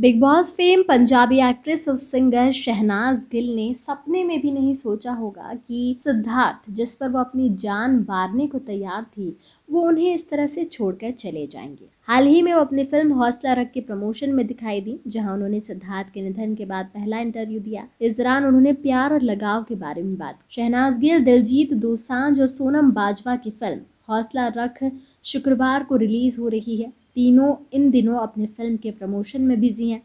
big Boss fame Punjabi actress और singer Shehnaaz Gill ने सपने में भी नहीं सोचा होगा कि सिद्धार्थ जिस पर वो अपनी जान बारने को तैयार थी वो उन्हें इस तरह से छोड़कर चले जाएंगे हाल ही में वो अपनी फिल्म हौसला रख के प्रमोशन में दिखाई दी जहां उन्होंने सिद्धार्थ के निधन के बाद पहला इंटरव्यू दिया इस दौरान उन्होंने प्यार और लगाव के बारे में बात शहनाज गिल दिलजीत दोसांझ और सोनम बाजवा की फिल्म हौसला रख शुक्रवार को रिलीज हो रही है तीनों इन दिनों अपने फिल्म के प्रमोशन में बिजी हैं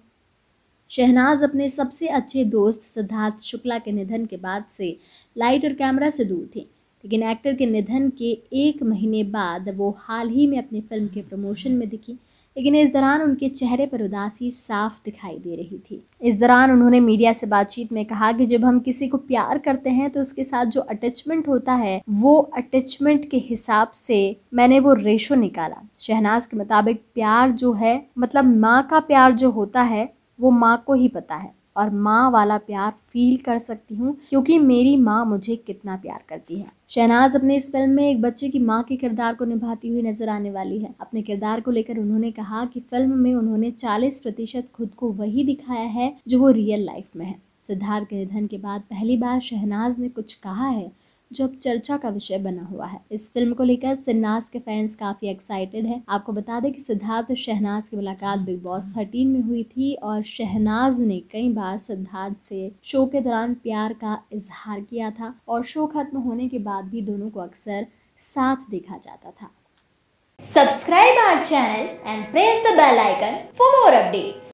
शहनाज अपने सबसे अच्छे दोस्त सिद्धार्थ शुक्ला के निधन के बाद से लाइट और कैमरा से दूर थी लेकिन एक्टर के निधन के एक महीने बाद वो हाल ही में अपनी फिल्म के प्रमोशन में दिखी लेकिन इस दौरान उनके चेहरे पर उदासी साफ दिखाई दे रही थी इस दौरान उन्होंने मीडिया से बातचीत में कहा कि जब हम किसी को प्यार करते हैं तो उसके साथ जो अटैचमेंट होता है वो अटैचमेंट के हिसाब से मैंने वो रेशो निकाला शहनाज के मुताबिक प्यार जो है मतलब माँ का प्यार जो होता है वो माँ को ही पता है और माँ वाला प्यार फील कर सकती हूँ क्योंकि मेरी माँ मुझे कितना प्यार करती है शहनाज अपने इस फिल्म में एक बच्चे की माँ के किरदार को निभाती हुई नजर आने वाली है अपने किरदार को लेकर उन्होंने कहा कि फिल्म में उन्होंने 40 प्रतिशत खुद को वही दिखाया है जो वो रियल लाइफ में है सिद्धार्थ के निधन के बाद पहली बार शहनाज ने कुछ कहा है जो अब चर्चा का विषय बना हुआ है इस फिल्म को लेकर सिन्नास के फैंस काफी एक्साइटेड हैं आपको बता दें कि सिद्धार्थ और शहनाज की मुलाकात बिग बॉस थर्टीन में हुई थी और शहनाज ने कई बार सिद्धार्थ से शो के दौरान प्यार का इजहार किया था और शो खत्म होने के बाद भी दोनों को अक्सर साथ देखा जाता था subscribe our channel and press the bell icon for more updates